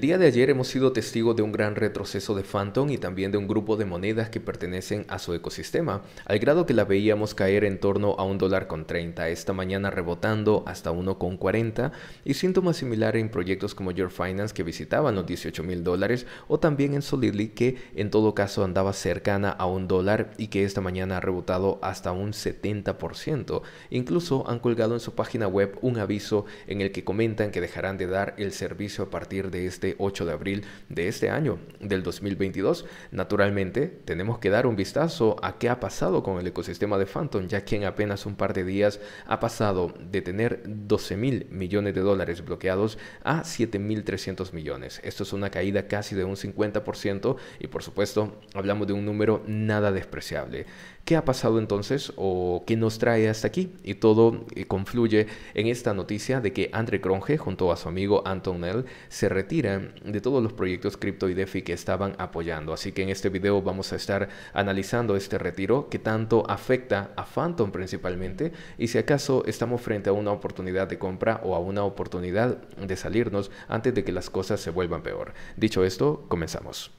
día de ayer hemos sido testigo de un gran retroceso de Phantom y también de un grupo de monedas que pertenecen a su ecosistema, al grado que la veíamos caer en torno a un dólar con 30, esta mañana rebotando hasta con 40 y síntomas similares en proyectos como Your Finance que visitaban los 18 mil dólares o también en Solidly que en todo caso andaba cercana a un dólar y que esta mañana ha rebotado hasta un 70%. Incluso han colgado en su página web un aviso en el que comentan que dejarán de dar el servicio a partir de este 8 de abril de este año, del 2022. Naturalmente, tenemos que dar un vistazo a qué ha pasado con el ecosistema de Phantom, ya que en apenas un par de días ha pasado de tener 12 mil millones de dólares bloqueados a 7.300 millones. Esto es una caída casi de un 50% y por supuesto hablamos de un número nada despreciable. ¿Qué ha pasado entonces o qué nos trae hasta aquí? Y todo eh, confluye en esta noticia de que Andre Cronje junto a su amigo Anton Nell se retiran de todos los proyectos cripto y DeFi que estaban apoyando. Así que en este video vamos a estar analizando este retiro que tanto afecta a Phantom principalmente y si acaso estamos frente a una oportunidad de compra o a una oportunidad de salirnos antes de que las cosas se vuelvan peor. Dicho esto, comenzamos.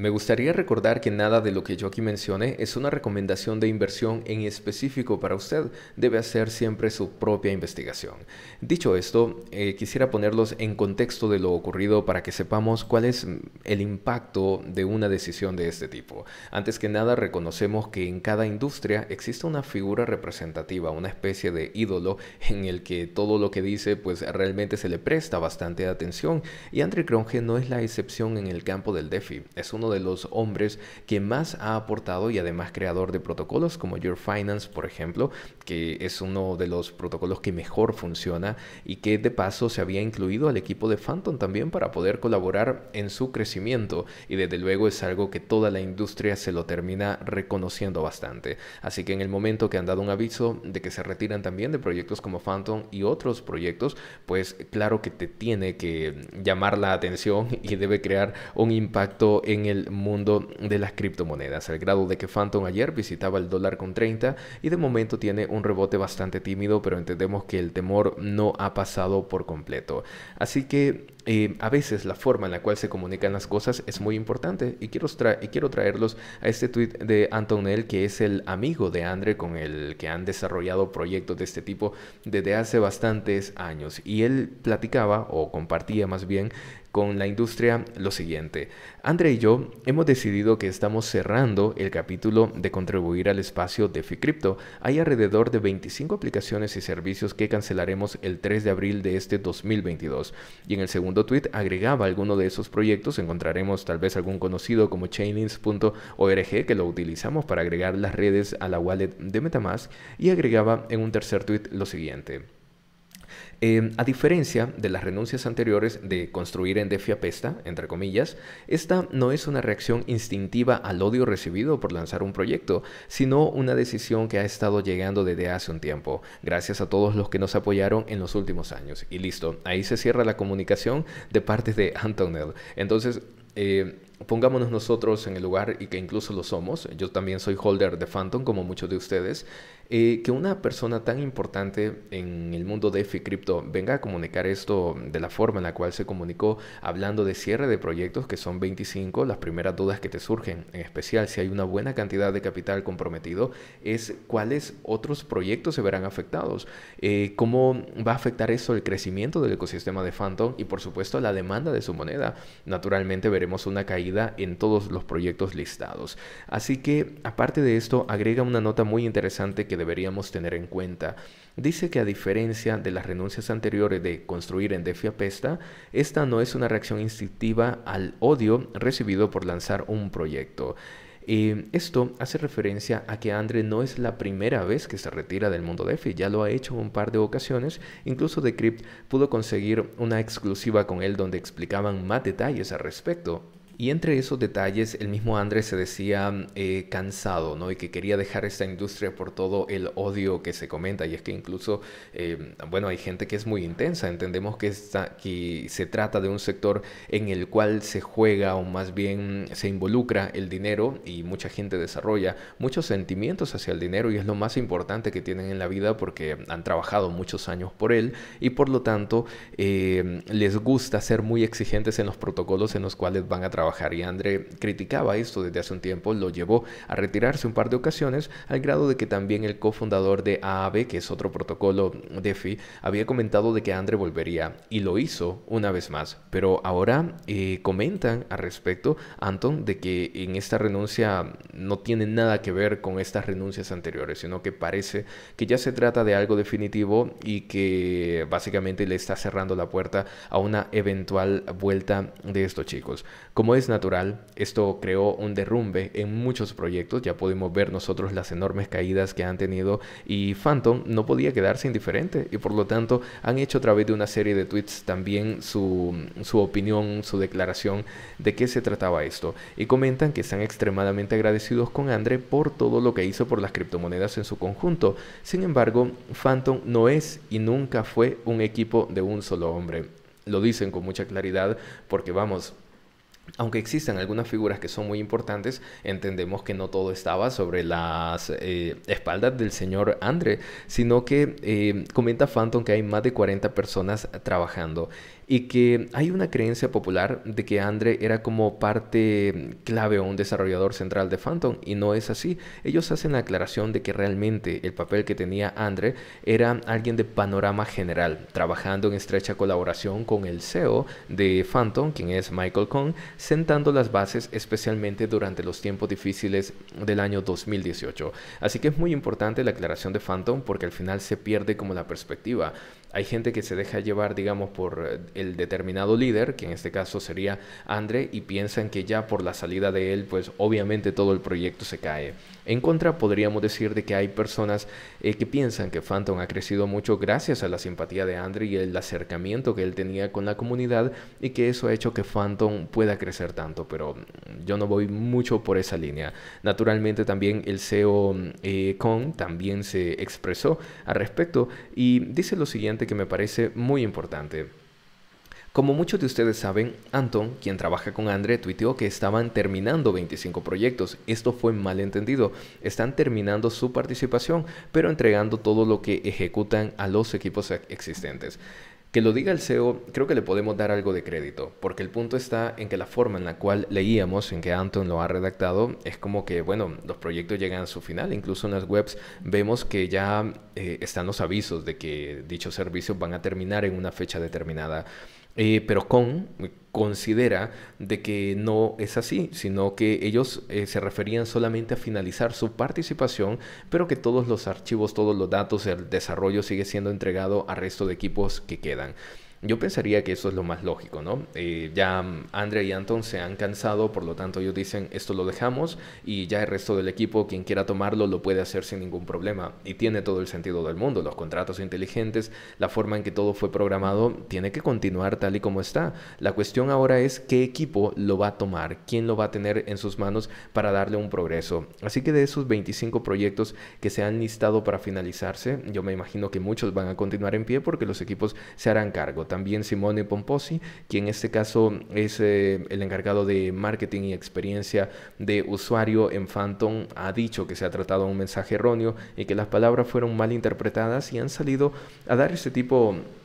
Me gustaría recordar que nada de lo que yo aquí mencioné es una recomendación de inversión en específico para usted. Debe hacer siempre su propia investigación. Dicho esto, eh, quisiera ponerlos en contexto de lo ocurrido para que sepamos cuál es mm, el impacto de una decisión de este tipo. Antes que nada, reconocemos que en cada industria existe una figura representativa, una especie de ídolo en el que todo lo que dice pues realmente se le presta bastante atención y André Cronje no es la excepción en el campo del DeFi. Es uno de los hombres que más ha aportado y además creador de protocolos como Your Finance, por ejemplo, que es uno de los protocolos que mejor funciona y que de paso se había incluido al equipo de Phantom también para poder colaborar en su crecimiento y desde luego es algo que toda la industria se lo termina reconociendo bastante. Así que en el momento que han dado un aviso de que se retiran también de proyectos como Phantom y otros proyectos, pues claro que te tiene que llamar la atención y debe crear un impacto en el mundo de las criptomonedas, al grado de que Phantom ayer visitaba el dólar con 30 y de momento tiene un rebote bastante tímido, pero entendemos que el temor no ha pasado por completo. Así que eh, a veces la forma en la cual se comunican las cosas es muy importante y quiero, quiero traerlos a este tweet de Antonel, que es el amigo de Andre con el que han desarrollado proyectos de este tipo desde hace bastantes años. Y él platicaba o compartía más bien con la industria lo siguiente. André y yo hemos decidido que estamos cerrando el capítulo de contribuir al espacio de Ficrypto. Hay alrededor de 25 aplicaciones y servicios que cancelaremos el 3 de abril de este 2022. Y en el segundo tweet agregaba alguno de esos proyectos. Encontraremos tal vez algún conocido como chainlinks.org que lo utilizamos para agregar las redes a la wallet de Metamask. Y agregaba en un tercer tweet lo siguiente. Em, a diferencia de las renuncias anteriores de construir en Defia Pesta, entre comillas, esta no es una reacción instintiva al odio recibido por lanzar un proyecto, sino una decisión que ha estado llegando desde hace un tiempo, gracias a todos los que nos apoyaron en los últimos años. Y listo, ahí se cierra la comunicación de parte de Antonel. Entonces, eh, pongámonos nosotros en el lugar y que incluso lo somos, yo también soy holder de Phantom como muchos de ustedes, eh, que una persona tan importante en el mundo de EFI Crypto venga a comunicar esto de la forma en la cual se comunicó hablando de cierre de proyectos que son 25, las primeras dudas que te surgen, en especial si hay una buena cantidad de capital comprometido, es cuáles otros proyectos se verán afectados, eh, cómo va a afectar eso el crecimiento del ecosistema de Phantom y por supuesto la demanda de su moneda. Naturalmente veremos una caída en todos los proyectos listados. Así que, aparte de esto, agrega una nota muy interesante que deberíamos tener en cuenta. Dice que a diferencia de las renuncias anteriores de construir en Defi esta no es una reacción instintiva al odio recibido por lanzar un proyecto. Y esto hace referencia a que Andre no es la primera vez que se retira del mundo DeFi, ya lo ha hecho un par de ocasiones, incluso Decrypt pudo conseguir una exclusiva con él donde explicaban más detalles al respecto. Y entre esos detalles, el mismo Andrés se decía eh, cansado, ¿no? Y que quería dejar esta industria por todo el odio que se comenta. Y es que incluso, eh, bueno, hay gente que es muy intensa. Entendemos que, se trata de un sector en el cual se juega o más bien se involucra el dinero y mucha gente desarrolla muchos sentimientos hacia el dinero y es lo más importante que tienen en la vida porque han trabajado muchos años por él y por lo tanto eh, les gusta ser muy exigentes en los protocolos en los cuales van a trabajar y Andre criticaba esto desde hace un tiempo, lo llevó a retirarse un par de ocasiones al grado de que también el cofundador de Aave, que es otro protocolo DeFi, había comentado de que Andre volvería y lo hizo una vez más. Pero ahora eh, comentan al respecto, Anton, de que en esta renuncia no tiene nada que ver con estas renuncias anteriores, sino que parece que ya se trata de algo definitivo y que básicamente le está cerrando la puerta a una eventual vuelta de estos chicos. Como es natural, esto creó un derrumbe en muchos proyectos, ya podemos ver nosotros las enormes caídas que han tenido y Phantom no podía quedarse indiferente y por lo tanto han hecho a través de una serie de tweets también su, su opinión, su declaración de qué se trataba esto y comentan que están extremadamente agradecidos con Andre por todo lo que hizo por las criptomonedas en su conjunto. Sin embargo, Phantom no es y nunca fue un equipo de un solo hombre. Lo dicen con mucha claridad porque vamos, aunque existan algunas figuras que son muy importantes, entendemos que no todo estaba sobre las eh, espaldas del señor Andre, sino que eh, comenta Phantom que hay más de 40 personas trabajando y que hay una creencia popular de que Andre era como parte clave o un desarrollador central de Phantom y no es así. Ellos hacen la aclaración de que realmente el papel que tenía Andre era alguien de panorama general, trabajando en estrecha colaboración con el CEO de Phantom, quien es Michael Kong, sentando las bases especialmente durante los tiempos difíciles del año 2018. Así que es muy importante la aclaración de Phantom porque al final se pierde como la perspectiva. Hay gente que se deja llevar, digamos, por eh, el determinado líder, que en este caso sería André, y piensan que ya por la salida de él, pues obviamente todo el proyecto se cae. En contra, podríamos decir de que hay personas eh, que piensan que Phantom ha crecido mucho gracias a la simpatía de Andre y el acercamiento que él tenía con la comunidad y que eso ha hecho que Phantom pueda crecer tanto, pero mm, yo no voy mucho por esa línea. Naturalmente también el CEO eh, Kong también se expresó al respecto y dice lo siguiente que me parece muy importante. Como muchos de ustedes saben, Anton, quien trabaja con Andre, tuiteó que estaban terminando 25 proyectos. Esto fue malentendido. Están terminando su participación, pero entregando todo lo que ejecutan a los equipos existentes. Que lo diga el CEO, creo que le podemos dar algo de crédito, porque el punto está en que la forma en la cual leíamos, en que Anton lo ha redactado, es como que, bueno, los proyectos llegan a su final, incluso en las webs vemos que ya eh, están los avisos de que dichos servicios van a terminar en una fecha determinada. Eh, pero con considera de que no es así, sino que ellos eh, se referían solamente a finalizar su participación, pero que todos los archivos, todos los datos, el desarrollo sigue siendo entregado al resto de equipos que quedan. Yo pensaría que eso es lo más lógico, ¿no? Eh, ya Andrea y Anton se han cansado, por lo tanto ellos dicen esto lo dejamos y ya el resto del equipo, quien quiera tomarlo, lo puede hacer sin ningún problema. Y tiene todo el sentido del mundo. Los contratos inteligentes, la forma en que todo fue programado, tiene que continuar tal y como está. La cuestión ahora es qué equipo lo va a tomar, quién lo va a tener en sus manos para darle un progreso. Así que de esos 25 proyectos que se han listado para finalizarse, yo me imagino que muchos van a continuar en pie porque los equipos se harán cargo también Simone Pomposi, quien en este caso es eh, el encargado de marketing y experiencia de usuario en Phantom, ha dicho que se ha tratado un mensaje erróneo y que las palabras fueron mal interpretadas y han salido a dar este tipo de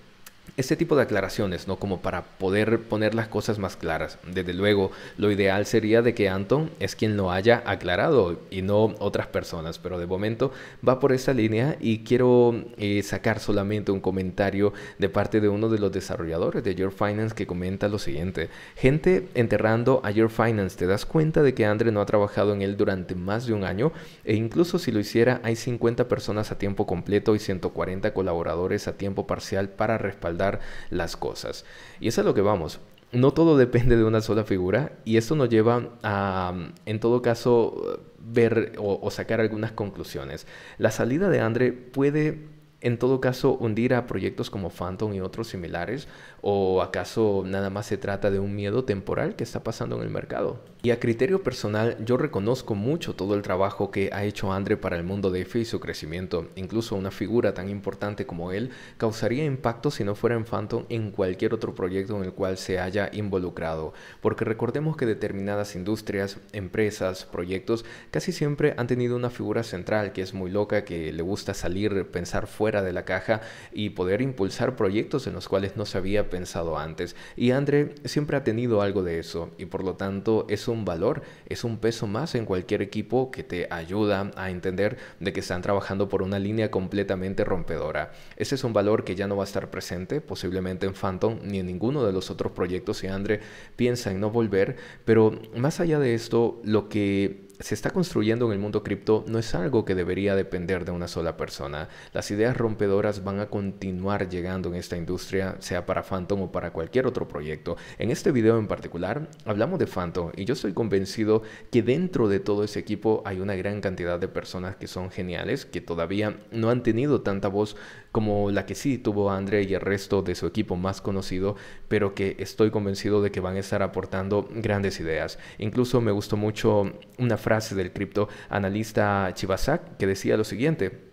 este tipo de aclaraciones, ¿no? Como para poder poner las cosas más claras. Desde luego, lo ideal sería de que Anton es quien lo haya aclarado y no otras personas, pero de momento va por esa línea y quiero eh, sacar solamente un comentario de parte de uno de los desarrolladores de Your Finance que comenta lo siguiente. Gente enterrando a Your Finance, ¿te das cuenta de que Andre no ha trabajado en él durante más de un año? E incluso si lo hiciera, hay 50 personas a tiempo completo y 140 colaboradores a tiempo parcial para respaldar las cosas. Y eso es lo que vamos. No todo depende de una sola figura y esto nos lleva a, en todo caso, ver o sacar algunas conclusiones. La salida de Andre puede en todo caso hundir a proyectos como Phantom y otros similares ¿O acaso nada más se trata de un miedo temporal que está pasando en el mercado? Y a criterio personal, yo reconozco mucho todo el trabajo que ha hecho Andre para el mundo de F y su crecimiento. Incluso una figura tan importante como él causaría impacto si no fuera en Phantom en cualquier otro proyecto en el cual se haya involucrado. Porque recordemos que determinadas industrias, empresas, proyectos casi siempre han tenido una figura central que es muy loca, que le gusta salir, pensar fuera de la caja y poder impulsar proyectos en los cuales no se había pensado antes. Y Andre siempre ha tenido algo de eso y por lo tanto es un valor, es un peso más en cualquier equipo que te ayuda a entender de que están trabajando por una línea completamente rompedora. Ese es un valor que ya no va a estar presente posiblemente en Phantom ni en ninguno de los otros proyectos si Andre piensa en no volver, pero más allá de esto, lo que se está construyendo en el mundo cripto no es algo que debería depender de una sola persona. Las ideas rompedoras van a continuar llegando en esta industria, sea para Phantom o para cualquier otro proyecto. En este video en particular hablamos de Phantom y yo estoy convencido que dentro de todo ese equipo hay una gran cantidad de personas que son geniales, que todavía no han tenido tanta voz como la que sí tuvo André y el resto de su equipo más conocido, pero que estoy convencido de que van a estar aportando grandes ideas. Incluso me gustó mucho una frase del criptoanalista analista Chivasak que decía lo siguiente.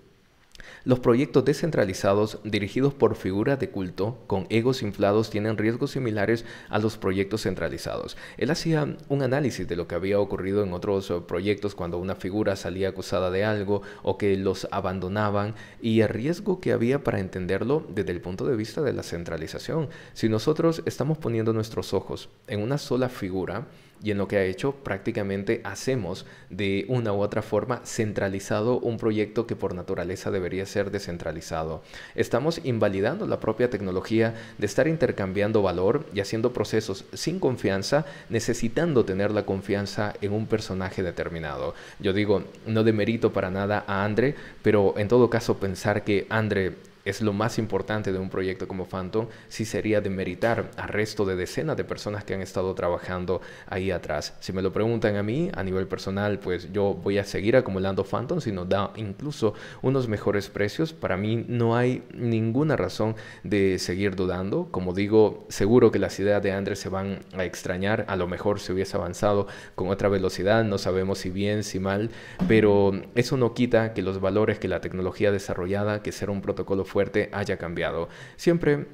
Los proyectos descentralizados dirigidos por figuras de culto con egos inflados tienen riesgos similares a los proyectos centralizados. Él hacía un análisis de lo que había ocurrido en otros eh, proyectos cuando una figura salía acusada de algo o que los abandonaban y el riesgo que había para entenderlo desde el punto de vista de la centralización. Si nosotros estamos poniendo nuestros ojos en una sola figura, y en lo que ha hecho prácticamente hacemos de una u otra forma centralizado un proyecto que por naturaleza debería ser descentralizado. Estamos invalidando la propia tecnología de estar intercambiando valor y haciendo procesos sin confianza, necesitando tener la confianza en un personaje determinado. Yo digo, no demerito para nada a Andre, pero en todo caso pensar que Andre es lo más importante de un proyecto como Phantom, si sería demeritar al resto de decenas de personas que han estado trabajando ahí atrás. Si me lo preguntan a mí, a nivel personal, pues yo voy a seguir acumulando Phantom si nos da incluso unos mejores precios. Para mí no hay ninguna razón de seguir dudando. Como digo, seguro que las ideas de Andrés se van a extrañar. A lo mejor se hubiese avanzado con otra velocidad, no sabemos si bien, si mal, pero eso no quita que los valores que la tecnología desarrollada, que ser un protocolo fuerte haya cambiado. Siempre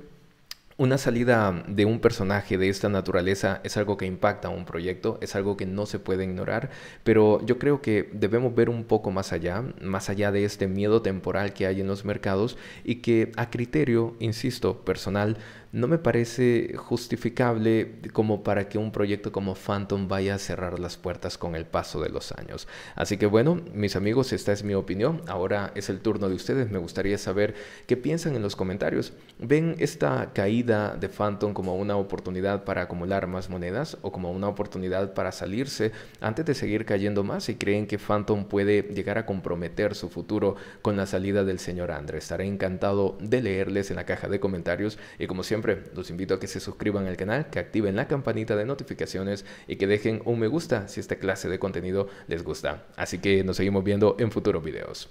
una salida de un personaje de esta naturaleza es algo que impacta a un proyecto, es algo que no se puede ignorar, pero yo creo que debemos ver un poco más allá, más allá de este miedo temporal que hay en los mercados y que a criterio, insisto, personal, no me parece justificable como para que un proyecto como Phantom vaya a cerrar las puertas con el paso de los años. Así que bueno, mis amigos, esta es mi opinión. Ahora es el turno de ustedes. Me gustaría saber qué piensan en los comentarios. ¿Ven esta caída? de Phantom como una oportunidad para acumular más monedas o como una oportunidad para salirse antes de seguir cayendo más y creen que Phantom puede llegar a comprometer su futuro con la salida del señor Andre. Estaré encantado de leerles en la caja de comentarios y como siempre los invito a que se suscriban al canal, que activen la campanita de notificaciones y que dejen un me gusta si esta clase de contenido les gusta. Así que nos seguimos viendo en futuros videos.